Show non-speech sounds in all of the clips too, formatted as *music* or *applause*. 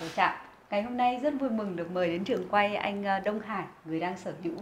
của trạm. Ngày hôm nay rất vui mừng được mời đến trường quay anh ờ, Đông Hải, người đang sở hữu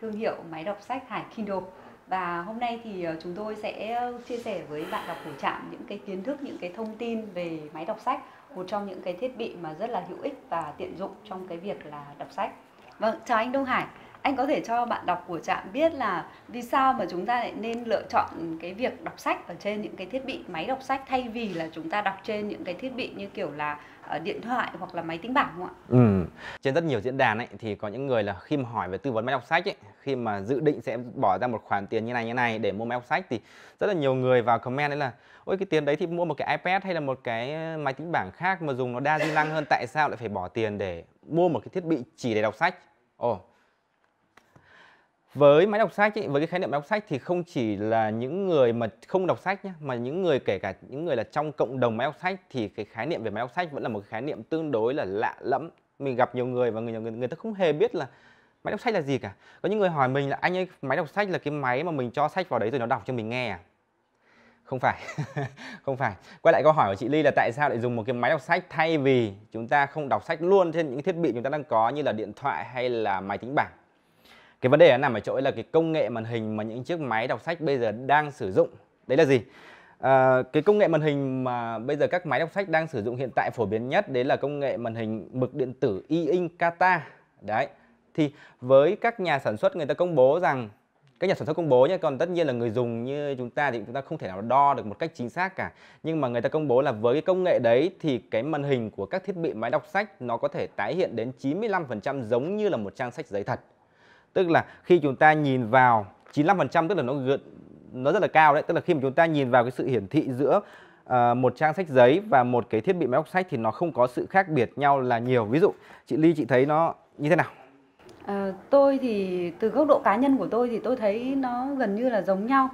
thương hiệu máy đọc sách Hải Kindle. Và hôm nay thì ờ, chúng tôi sẽ ờ, chia sẻ với bạn đọc thủ trạm những cái kiến thức, những cái thông tin về máy đọc sách, một trong những cái thiết bị mà rất là hữu ích và tiện dụng trong cái việc là đọc sách. Vâng, chào anh Đông Hải anh có thể cho bạn đọc của trạm biết là vì sao mà chúng ta lại nên lựa chọn cái việc đọc sách ở trên những cái thiết bị máy đọc sách thay vì là chúng ta đọc trên những cái thiết bị như kiểu là ờ, điện thoại hoặc là máy tính bảng không ạ? Ừ. Trên rất nhiều diễn đàn ấy thì có những người là khi mà hỏi về tư vấn máy đọc sách ấy, khi mà dự định sẽ bỏ ra một khoản tiền như này như này để mua máy đọc sách thì rất là nhiều người vào comment đấy là ôi cái tiền đấy thì mua một cái iPad hay là một cái ờ, máy tính bảng khác mà dùng nó đa di năng hơn tại sao lại phải bỏ tiền để mua một cái thiết bị chỉ để đọc sách? Ồ, oh với máy đọc sách ý, với cái khái niệm máy đọc sách thì không chỉ là những người mà không đọc sách nhé mà những người kể cả những người là trong cộng đồng máy đọc sách thì cái khái niệm về máy đọc sách vẫn là một cái khái niệm tương đối là lạ lẫm mình gặp nhiều người và người người, người ta không hề biết là máy đọc sách là gì cả có những người hỏi mình là anh ơi máy đọc sách là cái máy mà mình cho sách vào đấy rồi nó đọc cho mình nghe à không phải *laughs* không phải quay lại câu hỏi của chị Ly là tại sao lại dùng một cái máy đọc sách thay vì chúng ta không đọc sách luôn trên những thiết bị chúng ta đang có như là điện thoại hay là máy tính bảng cái vấn đề nó nằm ở chỗ là cái công nghệ màn hình mà những chiếc máy đọc sách bây giờ đang sử dụng đấy là gì à, cái công nghệ màn hình mà bây giờ các máy đọc sách đang sử dụng hiện tại phổ biến nhất đấy là công nghệ màn hình mực điện tử e-ink kata đấy thì với các nhà sản xuất người ta công bố rằng các nhà sản xuất công bố nhé còn tất nhiên là người dùng như chúng ta thì chúng ta không thể nào đo được một cách chính xác cả nhưng mà người ta công bố là với cái công nghệ đấy thì cái màn hình của các thiết bị máy đọc sách nó có thể tái hiện đến 95% giống như là một trang sách giấy thật tức là khi chúng ta nhìn vào 95% tức là nó gần nó rất là cao đấy tức là khi mà chúng ta nhìn vào cái sự hiển thị giữa uh, một trang sách giấy và một cái thiết bị máy đọc sách thì nó không có sự khác biệt nhau là nhiều ví dụ chị Ly chị thấy nó như thế nào à, tôi thì từ góc độ cá nhân của tôi thì tôi thấy nó gần như là giống nhau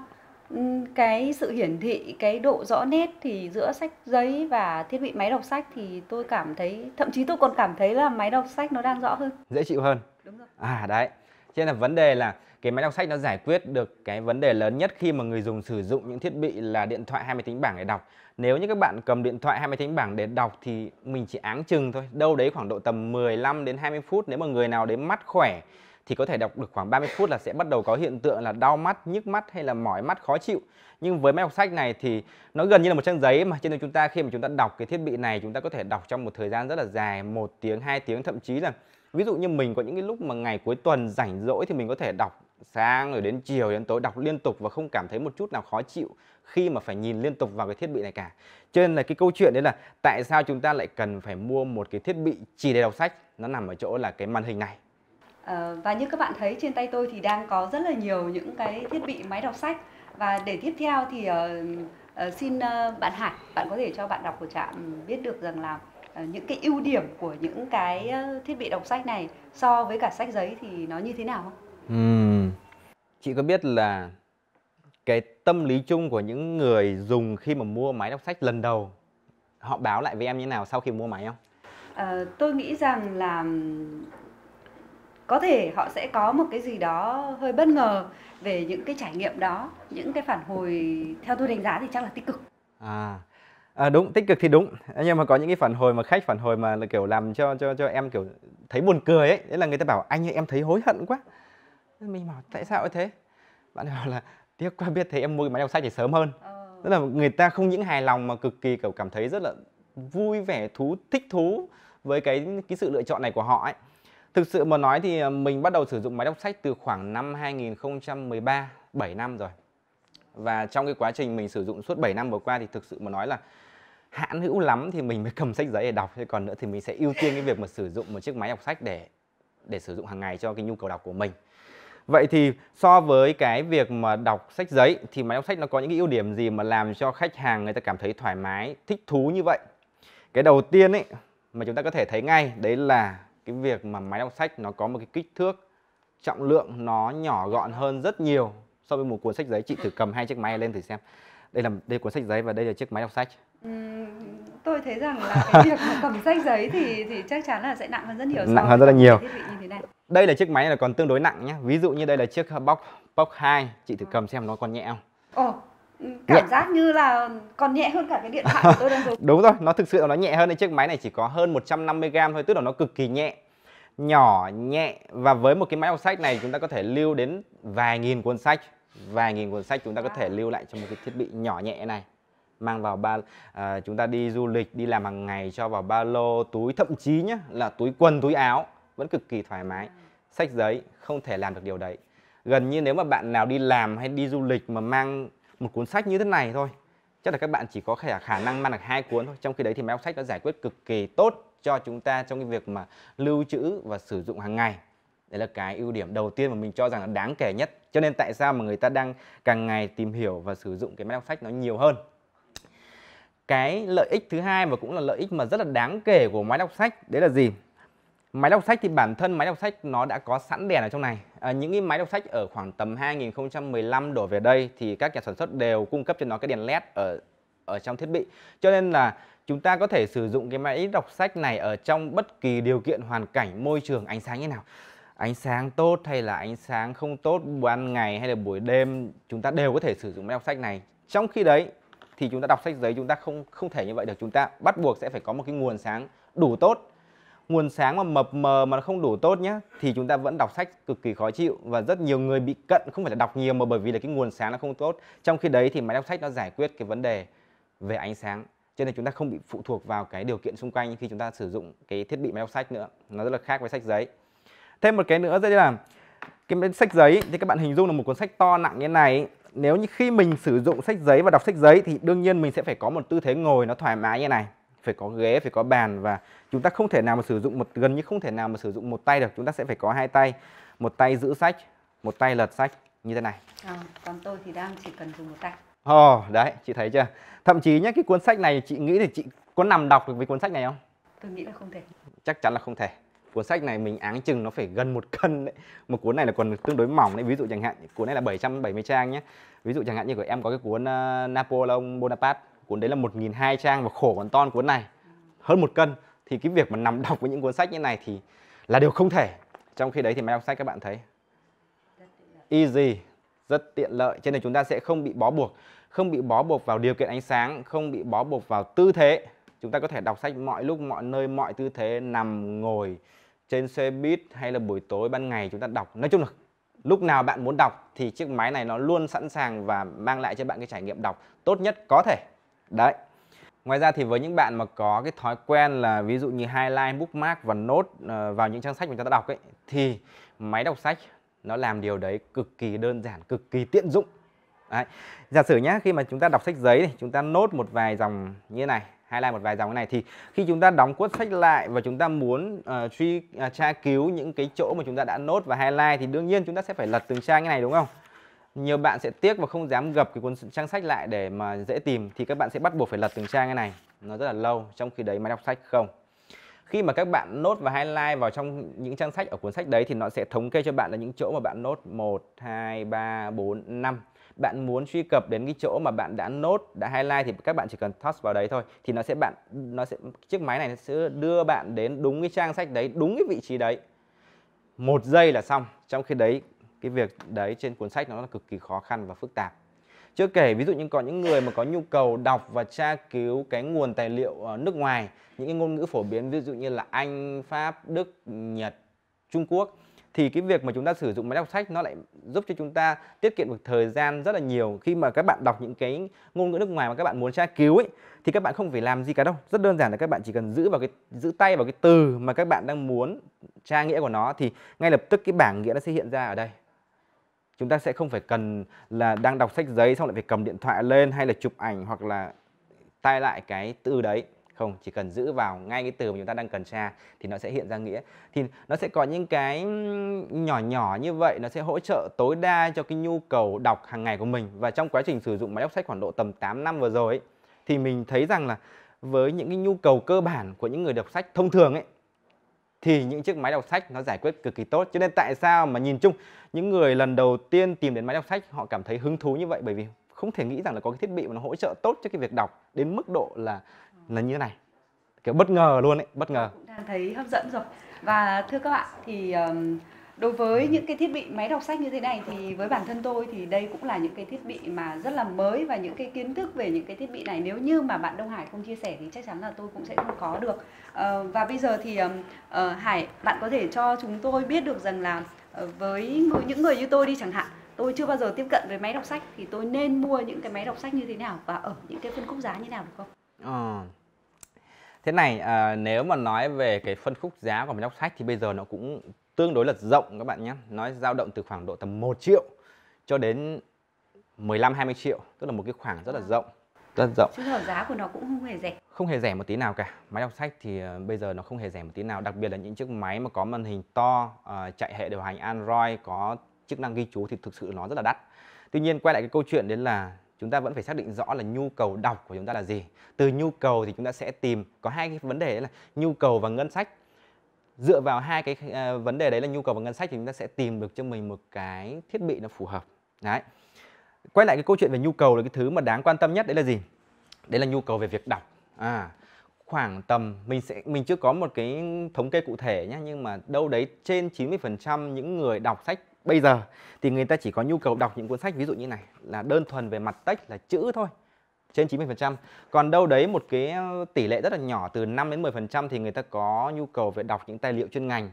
ừ, cái sự hiển thị cái độ rõ nét thì giữa sách giấy và thiết bị máy đọc sách thì tôi cảm thấy thậm chí tôi còn cảm thấy là máy đọc sách nó đang rõ hơn dễ chịu hơn đúng rồi à đấy cho nên là vấn đề là cái máy đọc sách nó giải quyết được cái vấn đề lớn nhất khi mà người dùng sử dụng những thiết bị là điện thoại hay máy tính bảng để đọc. Nếu như các bạn cầm điện thoại hay máy tính bảng để đọc thì mình chỉ áng chừng thôi, đâu đấy khoảng độ tầm 15 đến 20 phút nếu mà người nào đến mắt khỏe thì có thể đọc được khoảng 30 phút là sẽ bắt đầu có hiện tượng là đau mắt, nhức mắt hay là mỏi mắt khó chịu. Nhưng với máy đọc sách này thì nó gần như là một trang giấy mà trên chúng ta khi mà chúng ta đọc cái thiết bị này chúng ta có thể đọc trong một thời gian rất là dài, một tiếng, hai tiếng thậm chí là ví dụ như mình có những cái lúc mà ngày cuối tuần rảnh rỗi thì mình có thể đọc sáng rồi đến chiều đến tối đọc liên tục và không cảm thấy một chút nào khó chịu khi mà phải nhìn liên tục vào cái thiết bị này cả cho nên là cái câu chuyện đấy là tại sao chúng ta lại cần phải mua một cái thiết bị chỉ để đọc sách nó nằm ở chỗ là cái màn hình này à, và như các bạn thấy trên tay tôi thì đang có rất là nhiều những cái thiết bị máy đọc sách và để tiếp theo thì uh, uh, xin uh, bạn Hải bạn có thể cho bạn đọc của trạm biết được rằng là Ờ, những cái ưu điểm của những cái ờ, thiết bị đọc sách này so với cả sách giấy thì nó như thế nào không? Ừ. Chị có biết là cái tâm lý chung của những người dùng khi mà mua máy đọc sách lần đầu họ báo lại với em như nào sau khi mua máy không? À, tôi nghĩ rằng là có thể họ sẽ có một cái gì đó hơi bất ngờ về những cái trải nghiệm đó, những cái phản hồi theo tôi đánh giá thì chắc là tích cực. À, À, đúng tích cực thì đúng nhưng mà có những cái phản hồi mà khách phản hồi mà là kiểu làm cho cho cho em kiểu thấy buồn cười ấy đấy là người ta bảo anh ơi em thấy hối hận quá mình bảo tại sao thế bạn bảo là tiếc quá biết thế em mua cái máy đọc sách để sớm hơn ừ. tức là người ta không những hài lòng mà cực kỳ kiểu cảm thấy rất là vui vẻ thú thích thú với cái cái sự lựa chọn này của họ ấy thực sự mà nói thì à, mình bắt đầu sử dụng máy đọc sách từ khoảng năm 2013 7 năm rồi và trong cái quá trình mình sử dụng suốt 7 năm vừa qua thì thực sự mà nói là hãn hữu lắm thì mình mới *laughs* cầm sách giấy để đọc thế còn nữa thì mình sẽ ưu tiên cái việc mà sử dụng một chiếc máy đọc sách để để sử dụng hàng ngày cho cái nhu cầu đọc của mình vậy thì so với cái việc mà đọc sách giấy thì máy đọc sách nó có những cái ưu điểm gì mà làm cho khách hàng người ta cảm thấy thoải mái thích thú như vậy cái đầu tiên ấy mà chúng ta có thể thấy ngay đấy là cái việc mà máy đọc sách nó có một cái kích thước trọng lượng nó nhỏ gọn hơn rất nhiều so với một cuốn sách giấy chị thử cầm hai chiếc máy lên thử xem đây là đây là cuốn sách giấy và đây là chiếc máy đọc sách ừ, tôi thấy rằng là cái việc mà cầm sách giấy thì thì chắc chắn là sẽ nặng hơn rất nhiều nặng hơn rất là nhiều Thiết bị như thế này. đây là chiếc máy là còn tương đối nặng nhé ví dụ như đây là chiếc box box 2 chị thử ờ. cầm xem nó còn nhẹ không ồ cảm nhẹ. giác như là còn nhẹ hơn cả cái điện thoại của tôi đang dùng *laughs* đúng rồi nó thực sự là nó nhẹ hơn cái chiếc máy này chỉ có hơn 150 gram thôi tức là nó cực kỳ nhẹ nhỏ nhẹ và với một cái máy đọc sách này chúng ta có thể lưu đến vài nghìn cuốn sách vài nghìn cuốn sách chúng ta có thể lưu lại trong một cái thiết bị nhỏ nhẹ này mang vào ba à, chúng ta đi du lịch đi làm hàng ngày cho vào ba lô túi thậm chí nhá là túi quần túi áo vẫn cực kỳ thoải mái sách giấy không thể làm được điều đấy gần như nếu mà bạn nào đi làm hay đi du lịch mà mang một cuốn sách như thế này thôi chắc là các bạn chỉ có khả khả năng mang được hai cuốn thôi trong khi đấy thì máy đọc sách đã giải quyết cực kỳ tốt cho chúng ta trong cái việc mà lưu trữ và sử dụng hàng ngày đấy là cái ưu điểm đầu tiên mà mình cho rằng là đáng kể nhất cho nên tại sao mà người ta đang càng ngày tìm hiểu và sử dụng cái máy đọc sách nó nhiều hơn cái lợi ích thứ hai và cũng là lợi ích mà rất là đáng kể của máy đọc sách đấy là gì máy đọc sách thì bản thân máy đọc sách nó đã có sẵn đèn ở trong này à, những cái máy đọc sách ở khoảng tầm 2015 đổ về đây thì các nhà sản xuất đều cung cấp cho nó cái đèn led ở ở trong thiết bị cho nên là chúng ta có thể sử dụng cái máy đọc sách này ở trong bất kỳ điều kiện hoàn cảnh môi trường ánh sáng như nào ánh sáng tốt hay là ánh sáng không tốt ban ngày hay là buổi đêm chúng ta đều có thể sử dụng máy đọc sách này trong khi đấy thì chúng ta đọc sách giấy chúng ta không không thể như vậy được chúng ta bắt buộc sẽ phải có một cái nguồn sáng đủ tốt nguồn sáng mà mập mờ mà không đủ tốt nhé thì chúng ta vẫn đọc sách cực kỳ khó chịu và rất nhiều người bị cận không phải là đọc nhiều mà bởi vì là cái nguồn sáng nó không tốt trong khi đấy thì máy đọc sách nó giải quyết cái vấn đề về ánh sáng cho nên chúng ta không bị phụ thuộc vào cái điều kiện xung quanh khi chúng ta sử dụng cái thiết bị máy đọc sách nữa nó rất là khác với sách giấy thêm một cái nữa đây là cái sách giấy thì các bạn hình dung là một cuốn sách to nặng như này nếu như khi mình sử dụng sách giấy và đọc sách giấy thì đương nhiên mình sẽ phải có một tư thế ngồi nó thoải mái như này phải có ghế phải có bàn và chúng ta không thể nào mà sử dụng một gần như không thể nào mà sử dụng một tay được chúng ta sẽ phải có hai tay một tay giữ sách một tay lật sách như thế này à, còn tôi thì đang chỉ cần dùng một tay ồ oh, đấy chị thấy chưa thậm chí nhé, cái cuốn sách này chị nghĩ thì chị có nằm đọc được với cuốn sách này không tôi nghĩ là không thể chắc chắn là không thể cuốn sách này mình áng chừng nó phải gần một *laughs* cân đấy một cuốn này là còn tương đối mỏng đấy ví dụ chẳng hạn cuốn này là 770 trang nhé ví dụ chẳng hạn như của em có cái cuốn uh, Napoleon Bonaparte cuốn đấy là 1.200 trang và khổ còn ton cuốn này hơn một cân thì cái việc mà nằm *laughs* đọc với những cuốn sách như này thì là điều không thể trong khi đấy thì máy đọc sách các bạn thấy easy rất tiện lợi cho nên chúng ta sẽ không bị bó buộc không bị bó buộc vào điều kiện ánh sáng không bị bó buộc vào tư thế chúng ta có thể đọc sách mọi lúc mọi nơi mọi tư thế nằm ngồi trên xe buýt hay là buổi tối ban ngày chúng ta đọc nói chung là lúc nào bạn muốn đọc thì chiếc máy này nó luôn sẵn sàng và mang lại cho bạn cái trải nghiệm đọc tốt nhất có thể đấy ngoài ra thì với những bạn mà có cái thói quen là ví dụ như highlight bookmark và nốt ờ, vào những trang sách mà chúng ta đọc ấy thì máy đọc sách nó làm điều đấy cực kỳ đơn giản cực kỳ tiện dụng Đấy. Giả sử nhé, khi mà chúng ta đọc sách giấy thì chúng ta nốt một vài dòng như thế này highlight một vài dòng cái này thì khi chúng ta đóng cuốn sách lại và chúng ta muốn uh, truy uh, tra cứu những cái chỗ mà chúng ta đã nốt và highlight thì đương nhiên chúng ta sẽ phải lật từng trang như này đúng không? Nhiều bạn sẽ tiếc và không dám gập cái cuốn trang sách lại để mà dễ tìm thì các bạn sẽ bắt buộc phải lật từng trang như này. Nó rất là lâu trong khi đấy máy đọc sách không. Khi mà các bạn nốt và highlight vào trong những trang sách ở cuốn sách đấy thì nó sẽ thống kê cho bạn là những chỗ mà bạn nốt 1 2 3 4 5 bạn muốn truy cập đến cái chỗ mà bạn đã nốt đã highlight thì các bạn chỉ cần touch vào đấy thôi thì nó sẽ bạn nó sẽ chiếc máy này nó sẽ đưa bạn đến đúng cái trang sách đấy đúng cái vị trí đấy một giây là xong trong khi đấy cái việc đấy trên cuốn sách nó là cực kỳ khó khăn và phức tạp chưa kể ví dụ như có những người mà có nhu cầu đọc và tra cứu cái nguồn tài liệu ờ, nước ngoài những cái ngôn ngữ phổ biến ví dụ như là anh pháp đức nhật trung quốc thì cái việc mà chúng ta sử dụng máy đọc sách nó lại giúp cho chúng ta tiết kiệm được thời gian rất là nhiều khi mà các bạn đọc những cái ngôn ngữ nước ngoài mà các bạn muốn tra cứu ấy thì các bạn không phải làm gì cả đâu rất đơn giản là các bạn chỉ cần giữ vào cái giữ tay vào cái từ mà các bạn đang muốn tra nghĩa của nó thì ngay lập tức cái bảng nghĩa nó sẽ hiện ra ở đây chúng ta sẽ không phải cần là đang đọc sách giấy xong lại phải cầm điện thoại lên hay là chụp ảnh hoặc là tay lại cái từ đấy không chỉ cần giữ vào ngay cái từ mà chúng ta đang cần tra thì nó sẽ hiện ra nghĩa thì nó sẽ có những cái nhỏ nhỏ như vậy nó sẽ hỗ trợ tối đa cho cái nhu cầu đọc hàng ngày của mình và trong quá trình sử dụng máy đọc sách khoảng độ tầm 8 năm vừa rồi ấy, thì mình thấy rằng là với những cái nhu cầu cơ bản của những người đọc sách thông thường ấy thì những chiếc máy đọc sách nó giải quyết cực kỳ tốt cho nên tại sao mà nhìn chung những người lần đầu tiên tìm đến máy đọc sách họ cảm thấy hứng thú như vậy bởi vì không thể nghĩ rằng là có cái thiết bị mà nó hỗ trợ tốt cho cái việc đọc đến mức độ là là như thế này kiểu bất ngờ luôn ấy bất ngờ đang thấy hấp dẫn rồi và thưa các bạn thì um, đối với những cái thiết bị máy đọc sách như thế này thì với bản thân tôi thì đây cũng là những cái thiết bị mà rất là mới và những cái kiến thức về những cái thiết bị này nếu như mà bạn Đông Hải không chia sẻ thì chắc chắn là tôi cũng sẽ không có được ờ, và bây giờ thì ờ, Hải bạn có thể cho chúng tôi biết được rằng là ờ, với những người như tôi đi chẳng hạn tôi chưa bao giờ tiếp cận với máy đọc sách thì tôi nên mua những cái máy đọc sách như thế nào và ở những cái phân khúc giá như thế nào được không? À, thế này à, nếu mà nói về cái phân khúc giá của đọc sách thì bây giờ nó cũng tương đối là rộng các bạn nhé nói dao động từ khoảng độ tầm 1 triệu cho đến 15 20 triệu tức là một cái khoảng rất là vâng. rộng rất rộng chứ giá của nó cũng không hề rẻ không hề rẻ một tí nào cả máy đọc sách thì à, bây giờ nó không hề rẻ một tí nào đặc biệt là những chiếc máy mà có màn hình to uh, chạy hệ điều hành Android có chức năng ghi chú thì thực sự nó rất là đắt tuy nhiên quay lại cái câu chuyện đến là chúng ta vẫn phải xác định rõ là nhu cầu đọc của chúng ta là gì từ nhu cầu thì chúng ta sẽ tìm có hai cái vấn đề là nhu cầu và ngân sách dựa vào hai cái à, vấn đề đấy là nhu cầu và ngân sách thì chúng ta sẽ tìm được cho mình một cái thiết bị nó phù hợp đấy quay lại cái câu chuyện về nhu cầu là cái thứ mà đáng quan tâm nhất đấy là gì đấy là nhu cầu về việc đọc à khoảng tầm mình sẽ mình chưa có một cái thống kê cụ thể nhé nhưng mà đâu đấy trên 90% những người đọc sách bây giờ thì người ta chỉ có nhu cầu đọc những cuốn sách ví dụ như này là đơn thuần về mặt text là chữ thôi trên 90%. Còn đâu đấy một cái ờ, tỷ lệ rất là nhỏ từ 5 đến 10% thì người ta có nhu cầu về đọc những tài liệu chuyên ngành.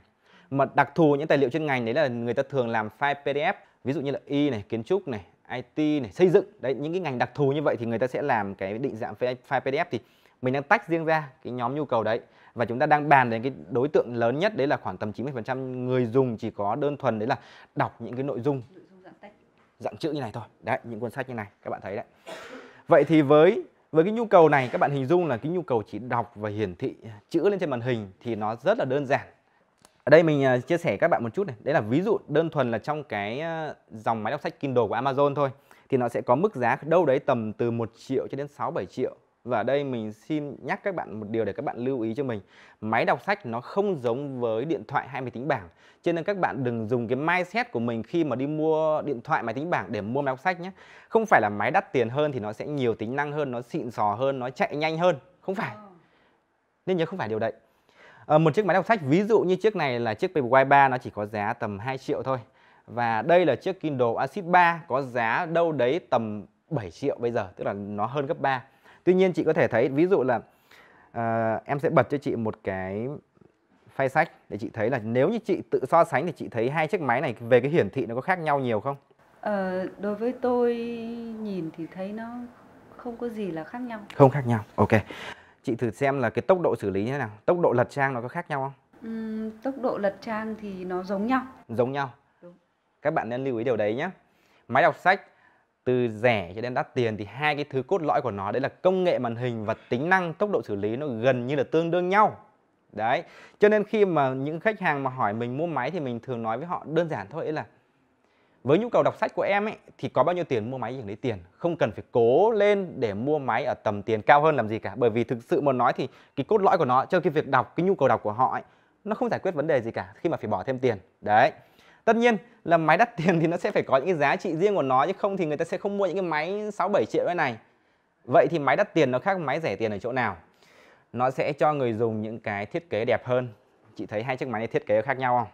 Mà đặc thù những tài liệu chuyên ngành đấy là người ta thường làm file PDF, ví dụ như là y này, kiến trúc này, IT này, xây dựng. Đấy những cái ngành đặc thù như vậy thì người ta sẽ làm cái định dạng file PDF thì mình đang tách riêng ra cái nhóm nhu cầu đấy và chúng ta đang bàn đến cái đối tượng lớn nhất đấy là khoảng tầm 90% người dùng chỉ có đơn thuần đấy là đọc những cái nội dung dạng chữ như này thôi đấy những cuốn sách như này các bạn thấy đấy vậy thì với với cái nhu cầu này các bạn hình dung là cái nhu cầu chỉ đọc và hiển thị chữ lên trên màn hình thì nó rất là đơn giản ở đây mình à, chia sẻ các bạn một chút này đấy là ví dụ đơn thuần là trong cái à, dòng máy đọc sách Kindle của Amazon thôi thì nó sẽ có mức giá đâu đấy tầm từ 1 triệu cho đến 6 7 triệu và ở đây mình xin nhắc các bạn một điều để các bạn lưu ý cho mình máy đọc sách nó không giống với điện thoại hay máy tính bảng cho nên các bạn đừng dùng cái mindset của mình khi mà đi mua điện thoại máy tính bảng để mua máy đọc sách nhé không phải là máy đắt tiền hơn thì nó sẽ nhiều tính năng hơn nó xịn sò hơn nó chạy nhanh hơn không phải ờ. nên nhớ không phải điều đấy à, một chiếc máy đọc sách ví dụ như chiếc này là chiếc Paperwhite 3 nó chỉ có giá tầm 2 triệu thôi và đây là chiếc Kindle Acid 3 có giá đâu đấy tầm 7 triệu bây giờ tức là nó hơn gấp 3 tuy nhiên chị có thể thấy ví dụ là uh, em sẽ bật cho chị một cái file sách để chị thấy là nếu như chị tự so sánh thì chị thấy hai chiếc máy này về cái hiển thị nó có khác nhau nhiều không ờ, đối với tôi nhìn thì thấy nó không có gì là khác nhau không khác nhau ok chị thử xem là cái tốc độ xử lý như thế nào tốc độ lật trang nó có khác nhau không ừ, tốc độ lật trang thì nó giống nhau giống nhau Đúng. các bạn nên lưu ý điều đấy nhé máy đọc sách từ rẻ cho đến đắt tiền thì hai cái thứ cốt lõi của nó đấy là công nghệ màn hình và tính năng tốc độ xử lý nó gần như là tương đương nhau đấy cho nên khi mà những khách hàng mà hỏi mình mua máy thì mình thường nói với họ đơn giản thôi ấy là với nhu cầu đọc sách của em ấy thì có bao nhiêu tiền mua máy thì lấy tiền không cần phải cố lên để mua máy ở tầm tiền cao hơn làm gì cả bởi vì thực sự mà nói thì cái cốt lõi của nó cho cái việc đọc cái nhu cầu đọc của họ ấy, nó không giải quyết vấn đề gì cả khi mà phải bỏ thêm tiền đấy tất nhiên là máy đắt tiền thì nó sẽ phải có những cái giá trị riêng của nó chứ không thì người ta sẽ không mua những cái máy 6 7 triệu thế này. Vậy thì máy đắt tiền nó khác máy rẻ tiền ở chỗ nào? Nó sẽ cho người dùng những cái thiết kế đẹp hơn. Chị thấy hai chiếc máy này thiết kế khác nhau không?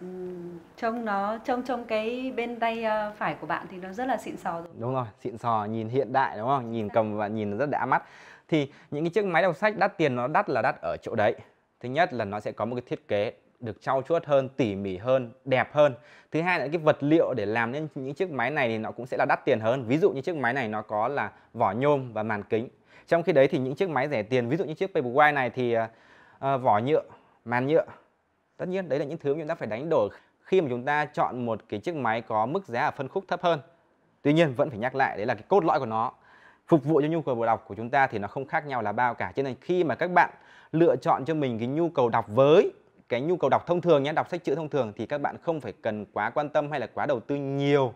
Ừ, trông nó trông trông cái bên tay ờ, phải của bạn thì nó rất là xịn sò rồi. Đúng rồi, xịn sò, nhìn hiện đại đúng không? Nhìn cầm và nhìn rất đã mắt. Thì những cái chiếc máy đọc sách đắt tiền nó đắt là đắt ở chỗ đấy. Thứ nhất là nó sẽ có một cái thiết kế được trau chuốt hơn tỉ mỉ hơn đẹp hơn thứ hai là cái vật liệu để làm nên những chiếc máy này thì nó cũng sẽ là đắt tiền hơn ví dụ như chiếc máy này nó có là vỏ nhôm và màn kính trong khi đấy thì những chiếc máy rẻ tiền ví dụ như chiếc Paperwhite này thì uh, vỏ nhựa màn nhựa tất nhiên đấy là những thứ chúng ta phải đánh đổi khi mà chúng ta chọn một cái chiếc máy có mức giá ở phân khúc thấp hơn tuy nhiên vẫn phải nhắc lại đấy là cái cốt lõi của nó phục vụ cho nhu cầu đọc của chúng ta thì nó không khác nhau là bao cả cho nên khi mà các bạn lựa chọn cho mình cái nhu cầu đọc với cái nhu cầu đọc thông thường nhé đọc sách chữ thông thường thì các bạn không phải cần quá quan tâm hay là quá đầu tư nhiều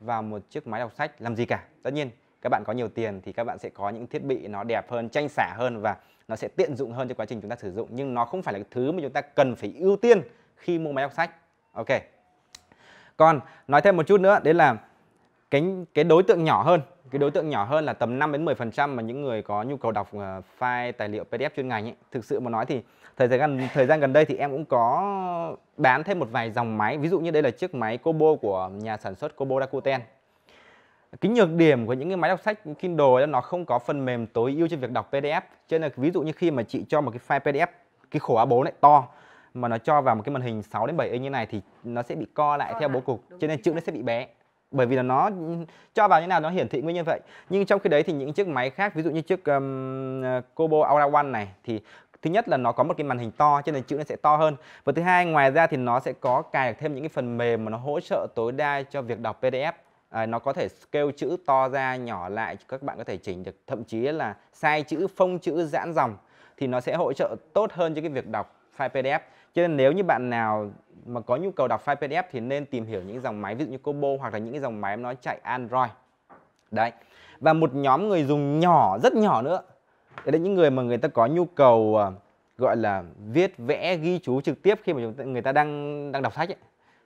vào một chiếc máy đọc sách làm gì cả tất nhiên các bạn có nhiều tiền thì các bạn sẽ có những thiết bị nó đẹp hơn tranh xả hơn và nó sẽ tiện dụng hơn cho quá trình chúng ta sử dụng nhưng nó không phải là cái thứ mà chúng ta cần phải ưu tiên khi mua máy đọc sách ok còn nói thêm một chút nữa đấy là cái cái đối tượng nhỏ hơn cái đối tượng nhỏ hơn là tầm 5 đến 10% mà những người có nhu cầu đọc ờ, file tài liệu PDF chuyên ngành ấy. Thực sự mà nói thì thời gian gần thời gian gần đây thì em cũng có bán thêm một vài dòng máy, ví dụ như đây là chiếc máy Kobo của nhà sản xuất Kobo Rakuten. Cái nhược điểm của những cái máy đọc sách Kindle là nó không có phần mềm tối ưu cho việc đọc PDF. Cho nên là ví dụ như khi mà chị cho một cái file PDF cái khổ A4 lại to mà nó cho vào một cái màn hình 6 đến 7 inch như này thì nó sẽ bị co lại co theo lại, bố cục cho nên chữ nó sẽ bị bé bởi vì là nó cho vào như nào nó hiển thị nguyên như vậy nhưng trong khi đấy thì những chiếc máy khác ví dụ như chiếc um, Kobo Aura One này thì thứ nhất là nó có một cái màn hình to cho nên chữ nó sẽ to hơn và thứ hai ngoài ra thì nó sẽ có cài thêm những cái phần mềm mà nó hỗ trợ tối đa cho việc đọc PDF à, nó có thể scale chữ to ra nhỏ lại các bạn có thể chỉnh được thậm chí là sai chữ phông chữ giãn dòng thì nó sẽ hỗ trợ tốt hơn cho cái việc đọc file PDF cho nên nếu như bạn nào mà có nhu cầu đọc file PDF thì nên tìm hiểu những dòng máy ví dụ như Kobo hoặc là những cái dòng máy nó chạy Android đấy và một nhóm người dùng nhỏ rất nhỏ nữa đấy là những người mà người ta có nhu cầu ờ, gọi là viết vẽ ghi chú trực tiếp khi mà người ta đang đang đọc sách ấy.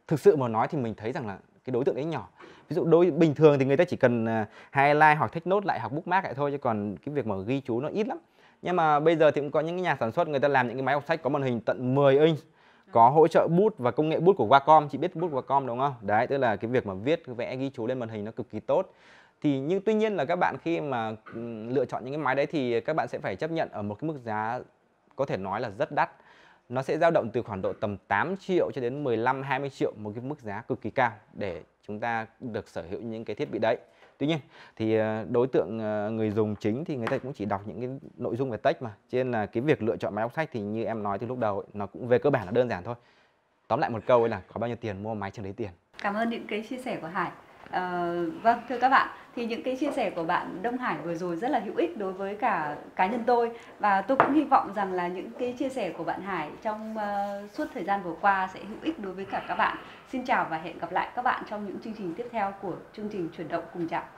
thực sự mà nói thì mình thấy rằng là cái đối tượng đấy nhỏ ví dụ đối bình thường thì người ta chỉ cần ờ, highlight hoặc thích nốt lại hoặc bookmark lại thôi chứ còn cái việc mà ghi chú nó ít lắm nhưng mà bây giờ thì cũng có những cái nhà sản xuất người ta làm những cái máy đọc sách có màn hình tận 10 inch có hỗ trợ bút và công nghệ bút của Wacom chị biết bút Wacom đúng không đấy tức là cái việc mà viết vẽ ghi chú lên màn hình nó cực kỳ tốt thì nhưng tuy nhiên là các bạn khi mà ừ, lựa chọn những cái máy đấy thì các bạn sẽ phải chấp nhận ở một cái mức giá có thể nói là rất đắt nó sẽ dao động từ khoảng độ tầm 8 triệu cho đến 15 20 triệu một cái mức giá cực kỳ cao để chúng ta được sở hữu những cái thiết bị đấy tuy nhiên thì ờ, đối tượng ờ, người dùng chính thì người ta cũng chỉ đọc những cái nội dung về text mà cho nên là cái việc lựa chọn máy đọc sách thì như em nói từ lúc đầu ấy, nó cũng về cơ bản là đơn giản thôi tóm lại một câu ấy là có bao nhiêu tiền mua máy chẳng lấy tiền cảm ơn những cái chia sẻ của hải À, vâng thưa các bạn thì những cái chia sẻ của bạn Đông Hải vừa rồi rất là hữu ích đối với cả cá nhân tôi và tôi cũng hy vọng rằng là những cái chia sẻ của bạn Hải trong uh, suốt thời gian vừa qua sẽ hữu ích đối với cả các bạn. Xin chào và hẹn gặp lại các bạn trong những chương trình tiếp theo của chương trình chuyển động cùng chạm.